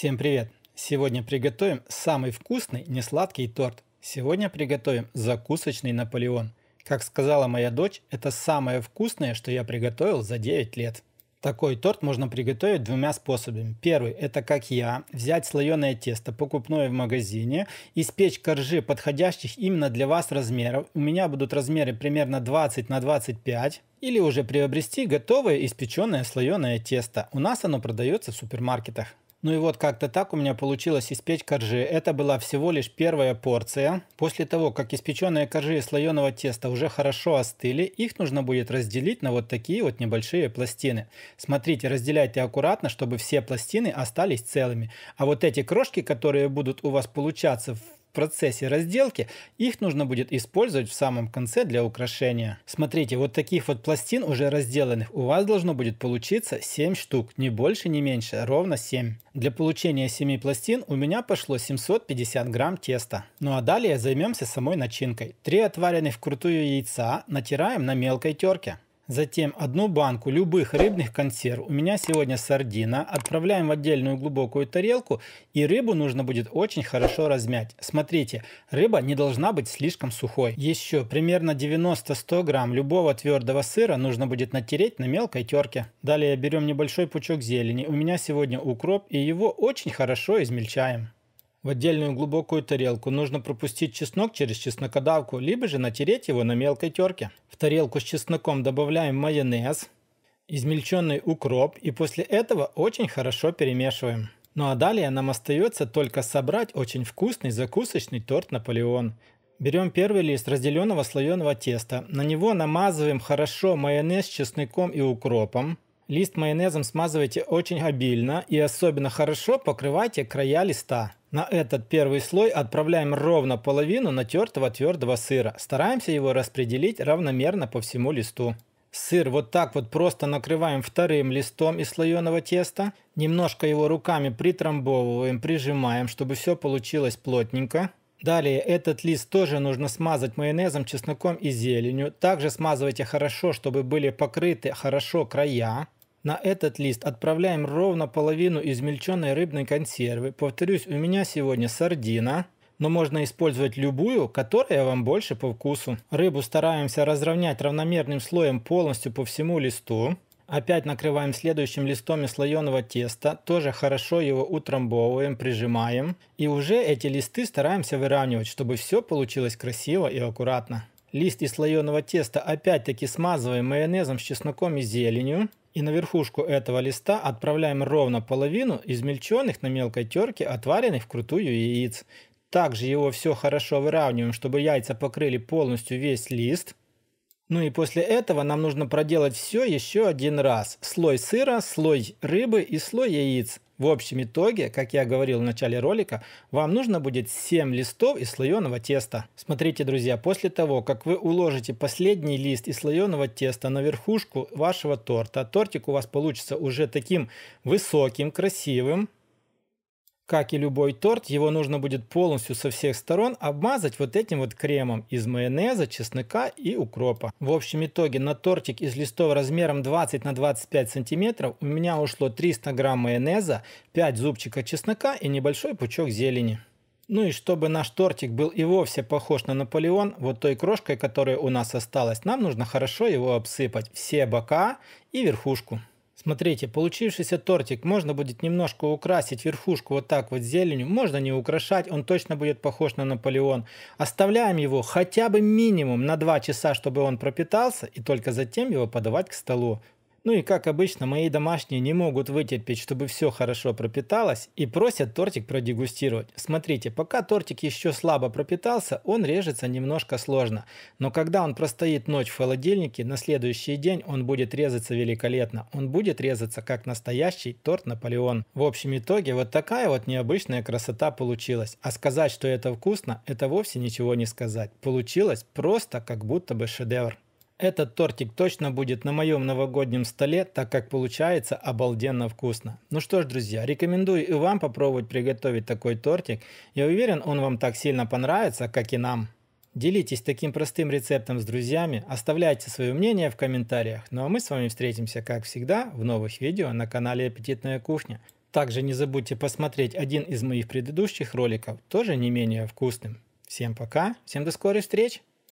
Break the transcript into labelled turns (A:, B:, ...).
A: Всем привет! Сегодня приготовим самый вкусный несладкий торт. Сегодня приготовим закусочный Наполеон. Как сказала моя дочь, это самое вкусное, что я приготовил за 9 лет. Такой торт можно приготовить двумя способами. Первый – это как я, взять слоеное тесто, покупное в магазине, испечь коржи подходящих именно для вас размеров. У меня будут размеры примерно 20 на 25 или уже приобрести готовое испеченное слоеное тесто. У нас оно продается в супермаркетах. Ну и вот как-то так у меня получилось испечь коржи. Это была всего лишь первая порция. После того, как испеченные коржи из слоеного теста уже хорошо остыли, их нужно будет разделить на вот такие вот небольшие пластины. Смотрите, разделяйте аккуратно, чтобы все пластины остались целыми. А вот эти крошки, которые будут у вас получаться в процессе разделки, их нужно будет использовать в самом конце для украшения. Смотрите, вот таких вот пластин уже разделанных у вас должно будет получиться 7 штук, не больше, не меньше, ровно 7. Для получения 7 пластин у меня пошло 750 грамм теста. Ну а далее займемся самой начинкой. 3 отваренных вкрутую яйца натираем на мелкой терке. Затем одну банку любых рыбных консерв, у меня сегодня сардина, отправляем в отдельную глубокую тарелку и рыбу нужно будет очень хорошо размять. Смотрите, рыба не должна быть слишком сухой. Еще примерно 90-100 грамм любого твердого сыра нужно будет натереть на мелкой терке. Далее берем небольшой пучок зелени, у меня сегодня укроп и его очень хорошо измельчаем в отдельную глубокую тарелку нужно пропустить чеснок через чеснокодавку, либо же натереть его на мелкой терке. В тарелку с чесноком добавляем майонез, измельченный укроп и после этого очень хорошо перемешиваем. Ну а далее нам остается только собрать очень вкусный закусочный торт Наполеон. Берем первый лист разделенного слоеного теста. На него намазываем хорошо майонез с чесноком и укропом. Лист майонезом смазывайте очень обильно и особенно хорошо покрывайте края листа. На этот первый слой отправляем ровно половину натертого твердого сыра. Стараемся его распределить равномерно по всему листу. Сыр вот так вот просто накрываем вторым листом из слоеного теста. Немножко его руками притрамбовываем, прижимаем, чтобы все получилось плотненько. Далее этот лист тоже нужно смазать майонезом, чесноком и зеленью. Также смазывайте хорошо, чтобы были покрыты хорошо края. На этот лист отправляем ровно половину измельченной рыбной консервы. Повторюсь, у меня сегодня сардина, но можно использовать любую, которая вам больше по вкусу. Рыбу стараемся разровнять равномерным слоем полностью по всему листу. Опять накрываем следующим листом из слоеного теста, тоже хорошо его утрамбовываем, прижимаем. И уже эти листы стараемся выравнивать, чтобы все получилось красиво и аккуратно. Лист из слоеного теста опять-таки смазываем майонезом с чесноком и зеленью. И на верхушку этого листа отправляем ровно половину измельченных на мелкой терке отваренных вкрутую яиц. Также его все хорошо выравниваем, чтобы яйца покрыли полностью весь лист. Ну и после этого нам нужно проделать все еще один раз. Слой сыра, слой рыбы и слой яиц. В общем итоге, как я говорил в начале ролика, вам нужно будет 7 листов из слоеного теста. Смотрите, друзья, после того, как вы уложите последний лист из слоеного теста на верхушку вашего торта, тортик у вас получится уже таким высоким, красивым, как и любой торт, его нужно будет полностью со всех сторон обмазать вот этим вот кремом из майонеза, чеснока и укропа. В общем итоге на тортик из листов размером 20 на 25 сантиметров у меня ушло 300 грамм майонеза, 5 зубчиков чеснока и небольшой пучок зелени. Ну и чтобы наш тортик был и вовсе похож на Наполеон, вот той крошкой, которая у нас осталась, нам нужно хорошо его обсыпать. Все бока и верхушку. Смотрите, получившийся тортик можно будет немножко украсить верхушку вот так вот зеленью, можно не украшать, он точно будет похож на Наполеон. Оставляем его хотя бы минимум на 2 часа, чтобы он пропитался, и только затем его подавать к столу. Ну и как обычно, мои домашние не могут вытерпеть, чтобы все хорошо пропиталось, и просят тортик продегустировать. Смотрите, пока тортик еще слабо пропитался, он режется немножко сложно. Но когда он простоит ночь в холодильнике, на следующий день он будет резаться великолепно. Он будет резаться как настоящий торт Наполеон. В общем итоге, вот такая вот необычная красота получилась. А сказать, что это вкусно, это вовсе ничего не сказать. Получилось просто как будто бы шедевр. Этот тортик точно будет на моем новогоднем столе, так как получается обалденно вкусно. Ну что ж, друзья, рекомендую и вам попробовать приготовить такой тортик. Я уверен, он вам так сильно понравится, как и нам. Делитесь таким простым рецептом с друзьями, оставляйте свое мнение в комментариях. Ну а мы с вами встретимся, как всегда, в новых видео на канале «Аппетитная кухня». Также не забудьте посмотреть один из моих предыдущих роликов, тоже не менее вкусным. Всем пока, всем до скорых встреч!